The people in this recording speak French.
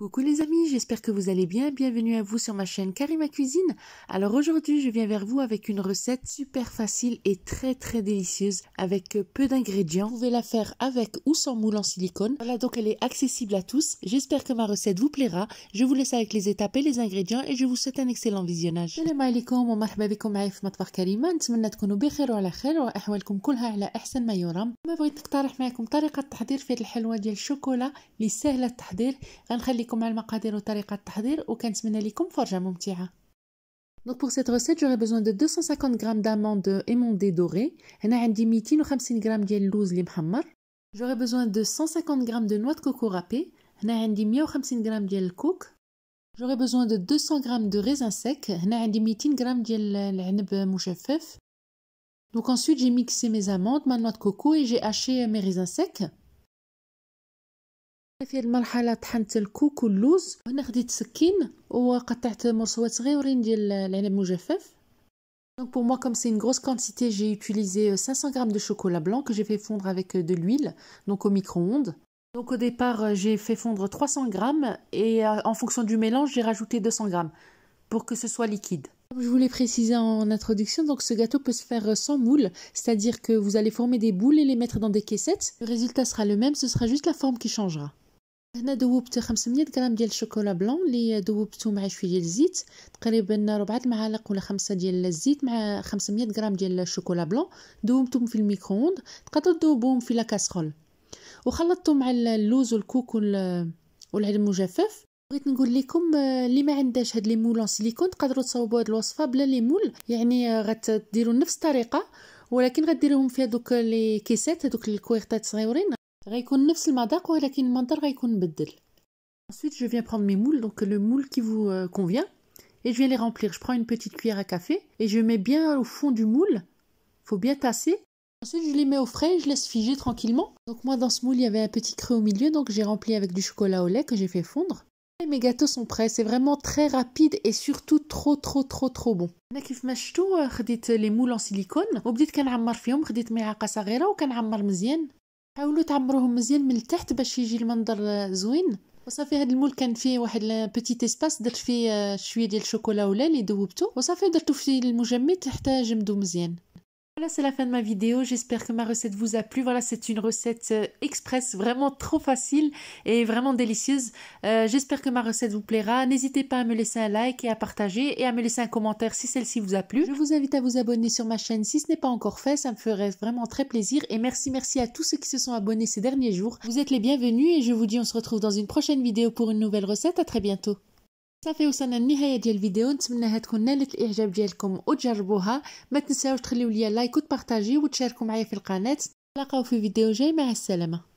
Coucou les amis, j'espère que vous allez bien. Bienvenue à vous sur ma chaîne Karima Cuisine. Alors aujourd'hui, je viens vers vous avec une recette super facile et très très délicieuse avec peu d'ingrédients. Vous pouvez la faire avec ou sans moule en silicone. Voilà, donc elle est accessible à tous. J'espère que ma recette vous plaira. Je vous laisse avec les étapes et les ingrédients et je vous souhaite un excellent visionnage. بكم في مطبخ تكونوا بخير وعلى خير كلها على ما يرام ما بغيت معكم طريقة تحضير في الشوكولا المقادير وطريقة التحضير وكنتمنى لكم فرجة ممتعة Donc pour cette recette, j'aurai besoin de 250 g d'amandes émondées dorées. هنا عندي 250 g ديال اللوز اللي محمر. J'aurai besoin de 150 g de noix de coco râpée. هنا عندي 150 g ديال الكوك. J'aurai besoin de 200 g de raisins secs, هنا عندي 200 g ديال العنب مجفف. Donc ensuite, j'ai mixé mes amandes, ma noix de coco et j'ai haché mes raisins secs. Donc pour moi, comme c'est une grosse quantité, j'ai utilisé 500 g de chocolat blanc que j'ai fait fondre avec euh, de l'huile, donc au micro-ondes. Donc au départ, euh, j'ai fait fondre 300 g et euh, en fonction du mélange, j'ai rajouté 200 g pour que ce soit liquide. Comme je voulais préciser en introduction, donc ce gâteau peut se faire sans moule, c'est-à-dire que vous allez former des boules et les mettre dans des caissettes. Le résultat sera le même, ce sera juste la forme qui changera. هنا ذوبت 500 غرام ديال الشوكولا بلون اللي ذوبته مع شويه ديال الزيت تقريبا ربعة المعالق ولا خمسة ديال الزيت مع 500 غرام ديال الشوكولا بلون ذوبتهم في الميكرووند تقدر تذوبوهم في لاكاسرول وخلطتهم مع اللوز والكوك والعلم المجفف بغيت نقول لكم آه، اللي ما عندهاش هاد لي مولون سيليكون تقدروا تصاوبوا هاد الوصفه بلا لي مول يعني غتديروا نفس الطريقه ولكن غديروهم في هذوك لي كيسات هذوك الكويرتات صغيورين ensuite je viens prendre mes moules donc le moule qui vous euh, convient et je viens les remplir je prends une petite cuillère à café et je mets bien au fond du moule faut bien tasser ensuite je les mets au frais et je laisse figer tranquillement donc moi dans ce moule il y avait un petit creux au milieu donc j'ai rempli avec du chocolat au lait que j'ai fait fondre et mes gâteaux sont prêts, c'est vraiment très rapide et surtout trop trop trop trop bon. انا كيف ما شفتوا خديت لي مول ان سيليكون وبديت كنعمر فيهم خديت ملعقه صغيره وكنعمر مزيان حاولوا تعمروه مزيان من التحت باش يجي المنظر زوين وصافي هذا المول كان فيه واحد بتيت اسباس درت فيه آه، شويه ديال الشوكولا ولا اللي ذوبته وصافي درتو في المجمد حتى جمدو مزيان Voilà, c'est la fin de ma vidéo. J'espère que ma recette vous a plu. Voilà, c'est une recette euh, express, vraiment trop facile et vraiment délicieuse. Euh, j'espère que ma recette vous plaira. N'hésitez pas à me laisser un like et à partager et à me laisser un commentaire si celle-ci vous a plu. Je vous invite à vous abonner sur ma chaîne si ce n'est pas encore fait. Ça me ferait vraiment très plaisir. Et merci, merci à tous ceux qui se sont abonnés ces derniers jours. Vous êtes les bienvenus et je vous dis on se retrouve dans une prochaine vidéo pour une nouvelle recette. À très bientôt. صافي وصلنا للنهايه ديال الفيديو نتمنىها تكون نالت الاعجاب ديالكم وتجربوها ما تنساوش تخليو ليا لايك وتبارطاجيو وتشاركوا معايا في القناه نتلاقاو في فيديو جاي مع السلامه